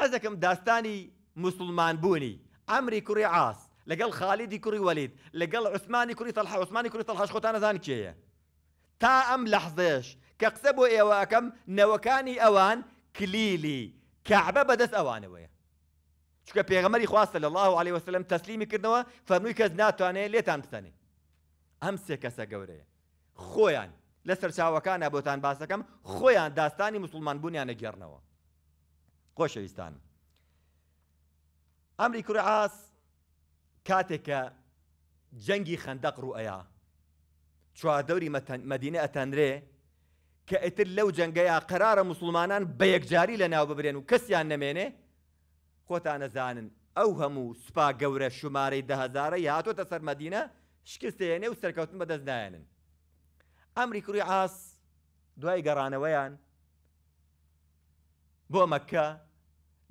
حەز دەکەم داستانی مسلمان بوونی ئەمری کوڕی عاس لەگەڵ خالیدی کوڕی وەلید لەگەڵ عوسمانی کوڕی تەلح عوسمانی کوڕی تەلحش خۆتان نەزان کێیە تا ئەم لەحزەش کە قسە بۆ ئێوە ئەەکەم نەوەکانی ئەوان کلیلی کەعبە بەدەست ئەوانەوەیە چکە پێغەمەری خواستە لە الله عليه وسلم تەسلیمی کردنەوە فەرمووی کەس ناتوانێت لێتان بستەنێ ئەم سێ کەسە گەورەیە خۆیان لە سەرچاوەکانە بۆتان باسەکەم خۆیان داستانی مسلمان بوونیان نەگەێڕنەوە خۆشەویستان ئەمری کوڕعاس کاتێکە جەنگی خندەق ڕوئەیە چوادەوری مەدینە ئەتەنرێ کە ئیتر لەو جەنگەیە قەرارە مسلمانان بە یەکجاری لە ناو ببرێن و کەسیان نەمێنێ خۆتان نەزانن ئەو هەموو سوپا گەورە شمارەی دههزارە یاتۆتە سەر مەدینە شکستێنێ و سەرکەوتن بەدەست نایەنن ئەمری کوڕی عاس دوای گەڕانەوەیان بۆ مەکە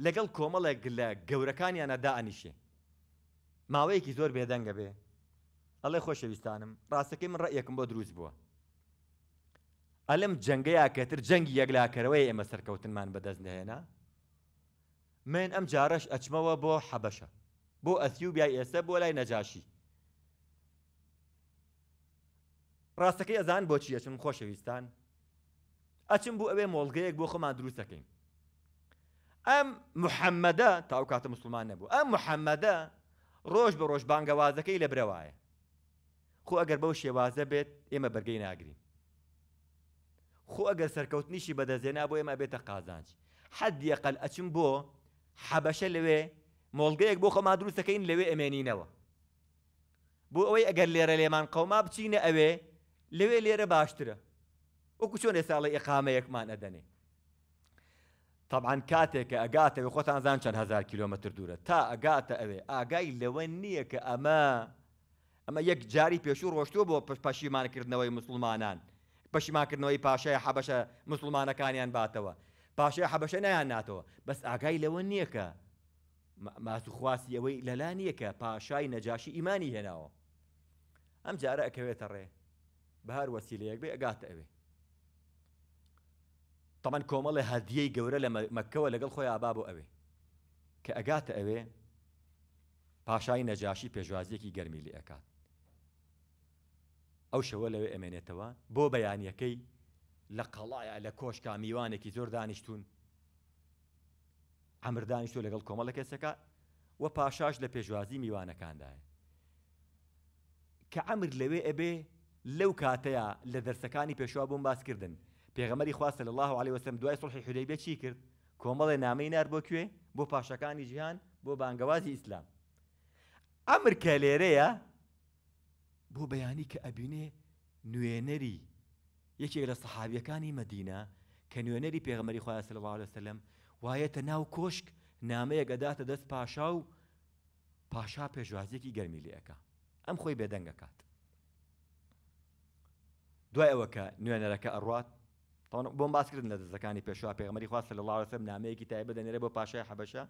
لەگەڵ کۆمەڵێک لە گەورەکانیانەدا ئەنیشێ ماوەیەکی زۆر بێدەنگە بێ ئەڵێ خۆشەویستانم ڕاستەکەی من ڕەیەکم بۆ دروست بووە ئەلم جەنگەیا کەتر جەنگی یەکلاکەرەوەی ئێمە سەرکەوتنمان بەدەست دەهێنا من ئەم جارەش ئەچمەوە بۆ حەبەشە بۆ ئەسیوبیای ئێستا بۆ لای نەجاشی ڕاستەکەی ئەزان بۆچی ئەچم خۆشەویستان ئەچم بوو ئەوێ مۆڵگەیەک بۆ خۆمان دروستەکەین ئەم محەممەدە تاوکاتە مسلمان نەبوو ئەم محەممەدە ڕۆژ بە ڕۆژ بانگەوازەکەی لە برەوایە خۆ ئەگەر بەو شێوازە بێت ئێمە بەرگەی ناگرین خۆ ئەگەر سەرکەوتنیشی بەدەزێنا بۆ ئێمە بێتە قازانج حەدیە قەل ئەچم بۆ حەبەشە لەوێ مۆڵگەیەک بۆ خۆما دروستەکەین لەوێ ئەمێنینەوە بۆ ئەوەی ئەگەر لێرە لێمان قەوما بچینە ئەوێ لەوێ لێرە باشترە وەکو چۆن ئێساڵی ئقامەیەکمان ئەدەنێ طبعاان کاتێککە ئەگاتەوە خۆتان زان چەند هزار کیلومتر دوورە تا ئەگاتە ئەوێ ئاگای لەوە نییە کە ئەمە ئەمە یەک جاری پێشوو ڕۆشتوە بۆ پش پەشیمانکردنەوەی مسلمانان پەشیمانکردنەوەی پاشای حەبەشە مسلمانەکانیان باتەوە پاشای حەبەشە نیان ناتەوە بەس ئاگای لەوە نییە کە ماسوخواستی ئەوەی لەلا نییە کە پاشای نەجاشی ئیمانی هێناوە ئەم جارە ئەکەوێتە ڕێ بە هەر وەسیلەیەک بێ ئەگاتە ئەوێ تەمان کۆمەڵی هەدیەی گەورە لە مەکەوە لەگەڵ خۆی ئابا بۆ ئەوێ کە ئەگاتە ئەوێ پاشای نەجاشی پێشوازیەکی گەرمی لێ ئەکات ئەو شەوە لەوێ ئەمێنێتەوە بۆ بەیانیەکەی لە قەڵایە لە کۆشکا میوانێکی زۆر دانیشتون ئەمردانیشتۆ لەگەڵ کۆمەڵە کەسەکە و پاشاش لە پێشوازی میوانەکاندایە کە ئەمر لەوێ ئەبێ لەو کاتەیە لە دەرسەکانی پێشوا بووم باسکردن پێغەمەری خواستە لە الله عليه وسلم دوای سڵحی حودەیبە چی کرد کۆمەڵی نامەی نار بۆ کوێ بۆ پاشەکانی جیهان بۆ بانگەوازی ئیسلام ئەمر کە لێرەیە بۆ بەیانی کە ئەبینێ نوێنەری یەکێک لە سەحابیەکانی مەدینە کە نوێنەری پێغمەری خۆیان سل الله سلم وایەتە ناو کۆشک نامەیە گەداتە دەست پاشا و پاشا پێشوازیەکی گەرمی لەکە ئەم خۆی بێدەنگەکات دوای ئەوە کە نوێنەرەکە ئەڕات بۆم باسکردن لە دەزەکانی پێشوا پێغمەری خواست لە لاڵەسە نامەیەکی تایبە دەنێرە بۆ پاشای حەبەشە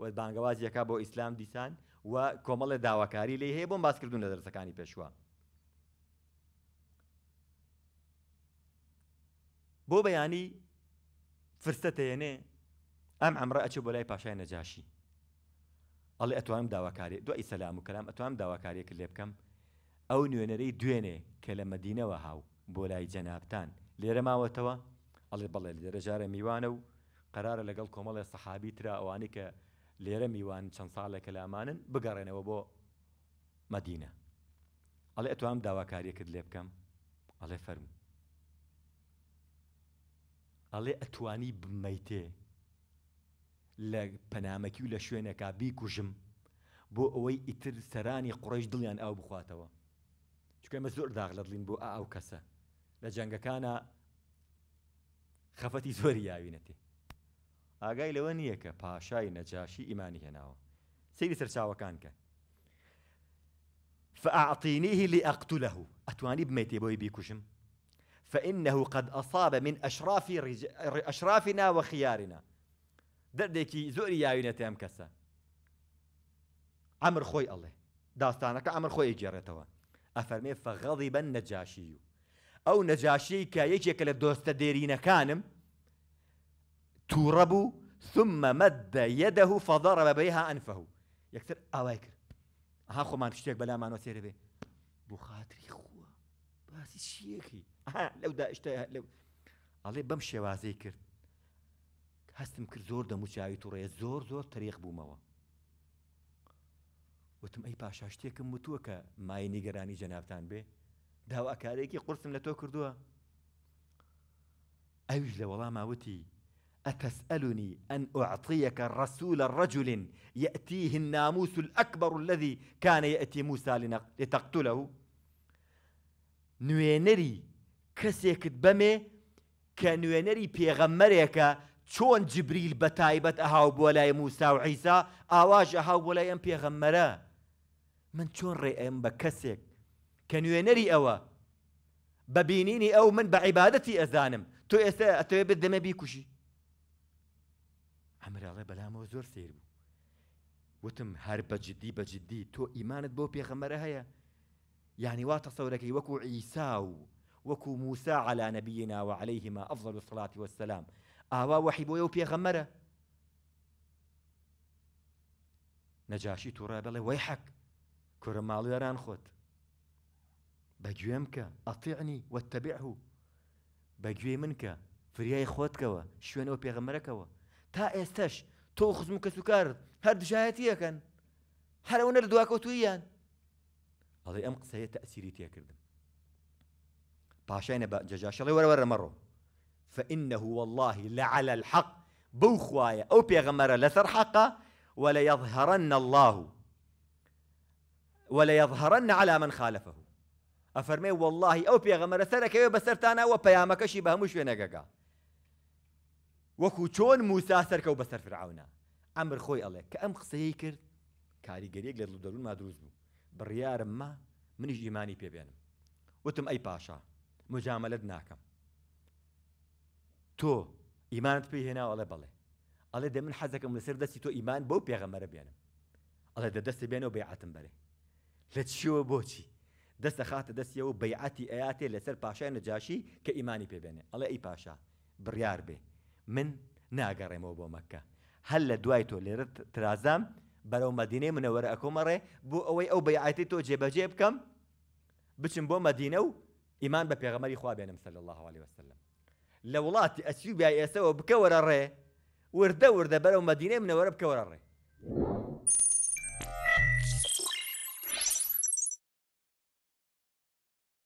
و بانگەوازیەکە بۆ ئیسلام دیسان و کۆمەڵە داواکاری لی هەیە بۆم باسکردون لە دەرسەکانی پێشوا. بۆ بەیانی فرستەتەێنێ ئەم ئەمڕە ئەچێ بۆ لای پاشای نەجاشی. ئەڵێ ئەتوانم داواکاری دو ئیسلام و کەلام ئەتوانم داواکاریەکە لێ بکەم ئەو نوێنەرەی دوێنێ کە لە مەدینەوە هاو بۆ لای جەنابان لێرە ماوەتەوە ئەڵێ بەڵێ لێرە ژارە میوانە و قرارە لەگەڵ کۆمەڵی سەحابی تررا ئەوانی کە لێرە میوان چەند ساڵێکە لامانن بگەڕێنەوە بۆ مەدینە ئەڵێ ئەتوام داواکاریەکرد لێ بکەم ئەڵێ فەرم ئەڵێ ئەتوانی بمەیتێ لە پەنامەکی و لە شوێنەکە بیکوژم بۆ ئەوەی ئیتر سەرانی قڕۆژ دڵیان ئاو بخواتەوە چکە مە زۆر داغ لە دڵین بۆ ئاو کەسە لە جەنگەکانە خەفەتی زۆری یاوینەتێ ئاگای لەوە نییە کە پاشای نەجاشی ئیمانی هێناوە سری سەرچاوەکان کە فأعطينيه لأقتله أتواني بميتي بوي بيكوشم فإنه قد أصاب من أشراف رج... أشرافنا وخيارنا دردكي زوري يا يونتي أم ئەمر عمر خوي الله داستانك عمر خوي ئەفەرمێ أفرمي بەن نەجاشی ئەو نەجاشەی کە یەکێکە لە دۆستە دێرینەکانم تووڕە بوو ثمە مەدە یەدەه و فەدەڕە بە بەیها ئەنفەه یەکتر ئاوای کرد ئەها خۆمان شتێک بەلامانەوە سێرە بێ بۆ خااتری خووە باسی شیەکی لەودا ئەڵێ بەم شێوازەی کرد هەستم کرد زۆر دەموچاوی توڕێ زۆر زۆر تریخ بوومەوە وتم ئەی پاشا شتێکم وتووە کە مای نیگەرانی جەنابان بێ داواکارێکی قرسم لە تۆ کردووە والله ما وتي أتسألني أن أعطيك رسول رجل يأتيه الناموس الأكبر الذي كان يأتي موسى لتقتله نوێنەری کەسێکت بمي کە نوێنەری پێغەممەرێکە چۆن جبریل بە تایبەت ئەهاو بولاي موسى موسا و عیسا ئاواژە هاو بۆ لای من شون ڕێ ئەم كنيونري أوا ئەوە أو من بعبادتي ازانم تو إسا تو ئەتەوێ بێت بيكوشي بیکوشی ئەمراڵێ بەلامەوە زۆر سیر بوو وتم هەر بەجددی بجدي تو إيمانت بو بيغمرة هيا يعني واتە وكو وەکو عیسا و على نبينا وعليهما أفضل الصلاة والسلام آوا وحي بو يو بيغمرة نجاشي تورا بلا ويحك حەک يران ماڵیێران بەگوێم کە ئەتیعنی وەتەبیعه بەگوێ من کە فریای شوين شوێن ئەو پێغەمەرەکەوە تا إستش تو خزم و کەس و كان هەر دژایەتی دواك وتويان هذا نەر دواکەوتوییان ئەڵێ ئەم قسەیە تەسیری تێکردم پاشای ورا ورا وەرەوەرە فإنه والله لعلى الحق بوخوايا أو بيغمر لثر حقا ولا يظهرن الله ولا يظهرن على من خالفه ئەفەرمێ واللهی ئەو پێغەمەرە سەرەکەوێ بەسەرتانەوە پەیامەکەشی بە هەموو شوێنەگەگا وەکو چۆن موسا سەرکە و بەسەر فرعونە ئەمر خۆی امر خوي الله قسەی خسيكر كاري لە دەرون ما دروست بوو بڕیارم ما جيماني ئیمانی پێبێنم وتم ئەی پاشا مجاملت ناکەم تۆ ئیمانت پێی هێناو ئەڵێ بەڵێ ئەڵێ دە من سر لەسەر تو ايمان ئیمان بەو پێغەمەرە بێنم ئەڵێ دە دەستی بێنەوە بێعاتم بەرێ دست خاطر دەستە خاتە بیعتی آیاتی لسر پاشا نجاشی که ایمانی پی بینه ئەڵێ ای پاشا بریار بی من ناگەڕێمەوە بۆ مەکە هەل لە دوای تۆ لێرە ترازام بەرەو مەدینەی منەوەرە ئەکۆمەڕێ بۆ او ئەو بەیعەتی تۆ جێبەجێ بکەم بچم بۆ مەدینە و ایمان با پێغەمەری خوا بێنم صلی اللہ عليه وسلم لە اسیو بیعی اسو بکور ره ورده ورده بەرەو مدینه منور بکور ره